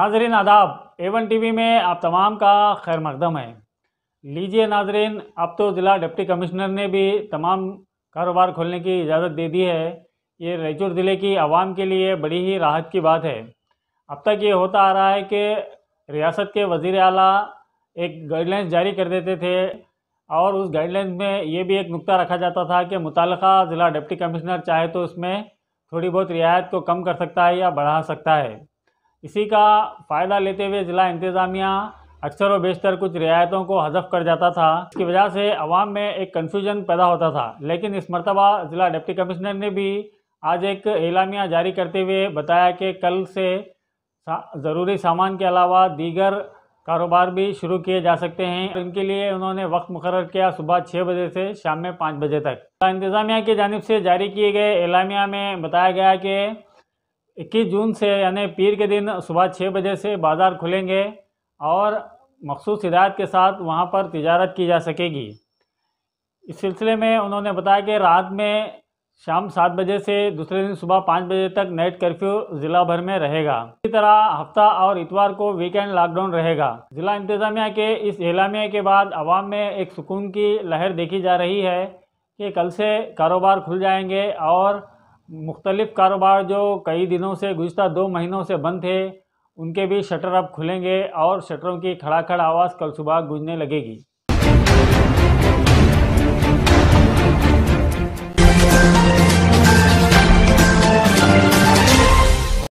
नाजरीन आदाब Avon TV में आप तमाम का खैर मकदम है लीजिए नाजरीन अब तो ज़िला डिप्टी कमिश्नर ने भी तमाम कारोबार खोलने की इजाज़त दे दी है ये रायचूर ज़िले की आवाम के लिए बड़ी ही राहत की बात है अब तक ये होता आ रहा है कि रियासत के वज़ी अला एक गाइडलाइंस जारी कर देते थे और उस गाइडलाइंस में ये भी एक नुकता रखा जाता था कि मुतल ज़िला डिप्टी कमिश्नर चाहे तो इसमें थोड़ी बहुत रियायत को कम कर सकता है या बढ़ा सकता है इसी का फ़ायदा लेते हुए ज़िला इंतज़ामिया अक्सर व बेशतर कुछ रियायतों को हजफ कर जाता था इसकी वजह से अवाम में एक कन्फ्यूजन पैदा होता था लेकिन इस मरतबा ज़िला डिप्टी कमिश्नर ने भी आज एक एलामिया जारी करते हुए बताया कि कल से ज़रूरी सामान के अलावा दीगर कारोबार भी शुरू किए जा सकते हैं इनके लिए उन्होंने वक्त मुकर किया सुबह छः बजे से शाम में पाँच बजे तक इंतज़ामिया की जानब से जारी किए गए एलामिया में बताया गया कि 21 जून से यानी पीर के दिन सुबह छः बजे से बाज़ार खुलेंगे और मखसूस हिदायत के साथ वहाँ पर तजारत की जा सकेगी इस सिलसिले में उन्होंने बताया कि रात में शाम सात बजे से दूसरे दिन सुबह पाँच बजे तक नाइट कर्फ्यू ज़िला भर में रहेगा इसी तरह हफ्ता और इतवार को वीकेंड लॉकडाउन रहेगा ज़िला इंतज़ामिया के इस एलामिया के बाद आवाम में एक सुकून की लहर देखी जा रही है कि कल से कारोबार खुल जाएंगे और मुख्तलिफ कारोबार जो कई दिनों से गुज्त दो महीनों से बंद थे उनके भी शटर अब खुलेंगे और शटरों की खड़ाखड़ आवाज़ कल सुबह गूंजने लगेगी